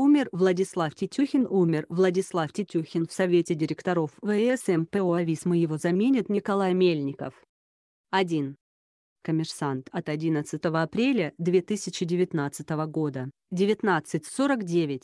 Умер Владислав Тетюхин Умер Владислав Тетюхин в Совете директоров ВСМПО «Ависма» его заменит Николай Мельников. 1. Коммерсант от 11 апреля 2019 года, 19.49.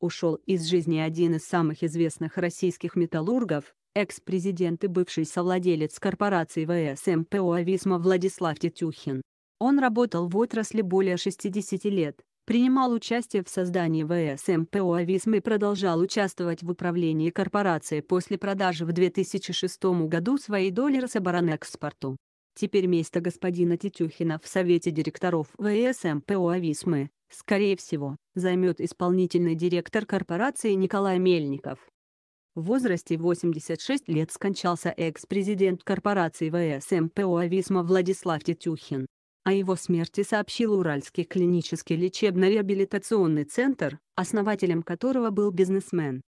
Ушел из жизни один из самых известных российских металлургов, экс-президент и бывший совладелец корпорации ВСМПО «Ависма» Владислав Тетюхин. Он работал в отрасли более 60 лет, принимал участие в создании ВСМПО «Ависм» и продолжал участвовать в управлении корпорацией после продажи в 2006 году своей доли Рособоронэкспорту. Теперь место господина Тетюхина в Совете директоров ВСМПО «Ависмы», скорее всего, займет исполнительный директор корпорации Николай Мельников. В возрасте 86 лет скончался экс-президент корпорации ВСМПО «Ависма» Владислав Тетюхин. О его смерти сообщил Уральский клинический лечебно-реабилитационный центр, основателем которого был бизнесмен.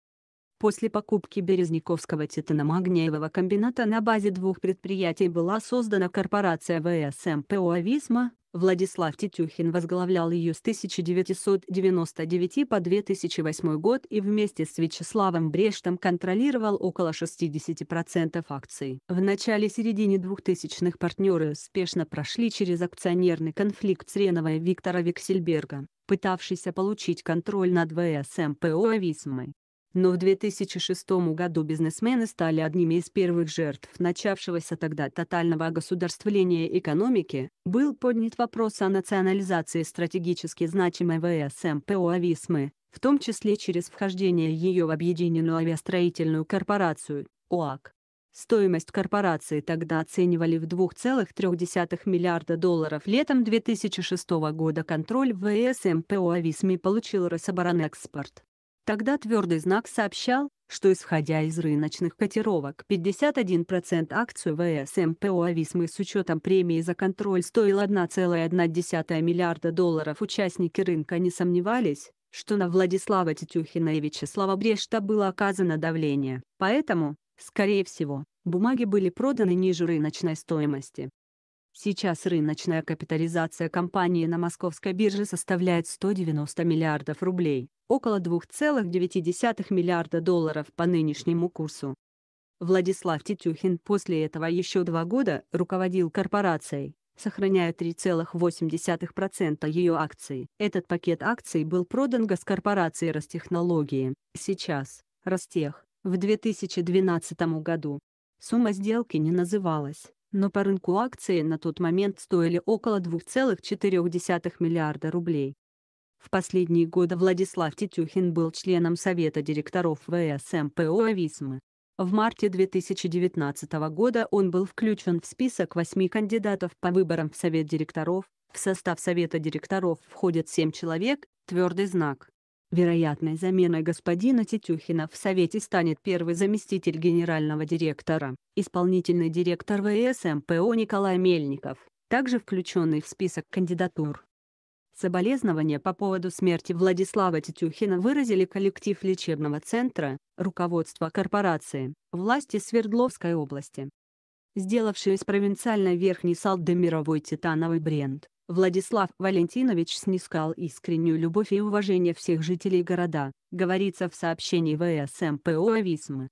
После покупки Березниковского титаномагниевого комбината на базе двух предприятий была создана корпорация ВСМПО «Ависма», Владислав Тетюхин возглавлял ее с 1999 по 2008 год и вместе с Вячеславом Брештом контролировал около 60% акций. В начале-середине 2000-х партнеры успешно прошли через акционерный конфликт с Реновой Виктора Виксельберга, пытавшийся получить контроль над ВСМПО «Висмой». Но в 2006 году бизнесмены стали одними из первых жертв начавшегося тогда тотального государствления экономики, был поднят вопрос о национализации стратегически значимой ВСМПО «Ависмы», в том числе через вхождение ее в Объединенную авиастроительную корпорацию, ОАК. Стоимость корпорации тогда оценивали в 2,3 миллиарда долларов. Летом 2006 года контроль ВСМПО «Ависми» получил Рособоронэкспорт. Тогда твердый знак сообщал, что, исходя из рыночных котировок, 51% акций ВСМПО «Ависмы» с а учетом премии за контроль стоил 1,1 миллиарда долларов. Участники рынка не сомневались, что на Владислава Тетюхина и Вячеслава Брешта было оказано давление. Поэтому, скорее всего, бумаги были проданы ниже рыночной стоимости. Сейчас рыночная капитализация компании на московской бирже составляет 190 миллиардов рублей, около 2,9 миллиарда долларов по нынешнему курсу. Владислав Тетюхин после этого еще два года руководил корпорацией, сохраняя 3,8% ее акций. Этот пакет акций был продан госкорпорации Ростехнологии, сейчас – Ростех, в 2012 году. Сумма сделки не называлась но по рынку акции на тот момент стоили около 2,4 миллиарда рублей. В последние годы Владислав Тетюхин был членом Совета директоров ВСМПО «Ависмы». В марте 2019 года он был включен в список восьми кандидатов по выборам в Совет директоров. В состав Совета директоров входят семь человек, твердый знак. Вероятной заменой господина Тетюхина в Совете станет первый заместитель генерального директора, исполнительный директор ВСМПО Николай Мельников, также включенный в список кандидатур. Соболезнования по поводу смерти Владислава Тетюхина выразили коллектив лечебного центра, руководство корпорации, власти Свердловской области сделавший из провинциальной верхней салды мировой титановый бренд. Владислав Валентинович снискал искреннюю любовь и уважение всех жителей города, говорится в сообщении ВСМПО «Ависмы».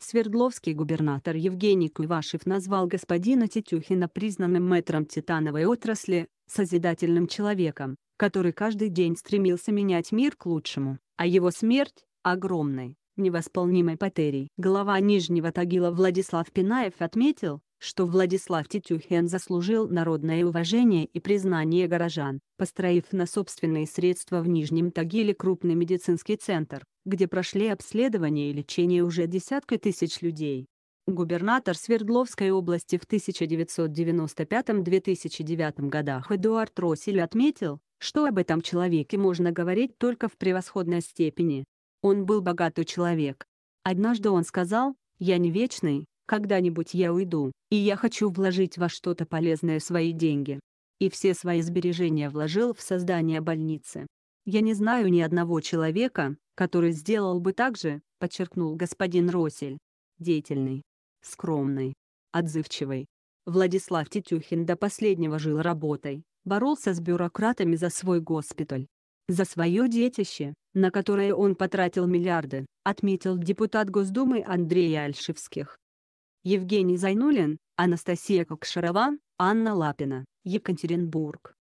Свердловский губернатор Евгений Куйвашев назвал господина Тетюхина признанным мэтром титановой отрасли, созидательным человеком, который каждый день стремился менять мир к лучшему, а его смерть – огромной, невосполнимой потерей. Глава Нижнего Тагила Владислав Пинаев отметил, что Владислав Тетюхин заслужил народное уважение и признание горожан, построив на собственные средства в Нижнем Тагиле крупный медицинский центр, где прошли обследование и лечение уже десятка тысяч людей. Губернатор Свердловской области в 1995-2009 годах Эдуард Россель отметил, что об этом человеке можно говорить только в превосходной степени. Он был богатый человек. Однажды он сказал, «Я не вечный, когда-нибудь я уйду, и я хочу вложить во что-то полезное свои деньги. И все свои сбережения вложил в создание больницы. Я не знаю ни одного человека, который сделал бы так же, подчеркнул господин Росель. Деятельный, скромный, отзывчивый. Владислав Тетюхин до последнего жил работой, боролся с бюрократами за свой госпиталь. За свое детище, на которое он потратил миллиарды, отметил депутат Госдумы Андрей Альшевских. Евгений Зайнулин, Анастасия Кокшарова, Анна Лапина, Екатеринбург.